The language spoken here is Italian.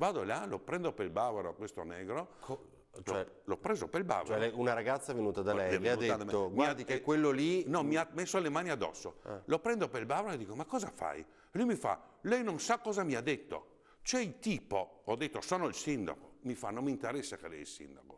Vado là, lo prendo per il bavaro a questo negro. Co cioè, l'ho preso per il bavaro. Cioè una ragazza è venuta da lei, le ha detto, guardi che quello lì... No, mi ha messo le mani addosso. Eh. Lo prendo per il bavaro e dico, ma cosa fai? E lui mi fa, lei non sa cosa mi ha detto. C'è il tipo, ho detto, sono il sindaco. Mi fa, non mi interessa che lei è il sindaco.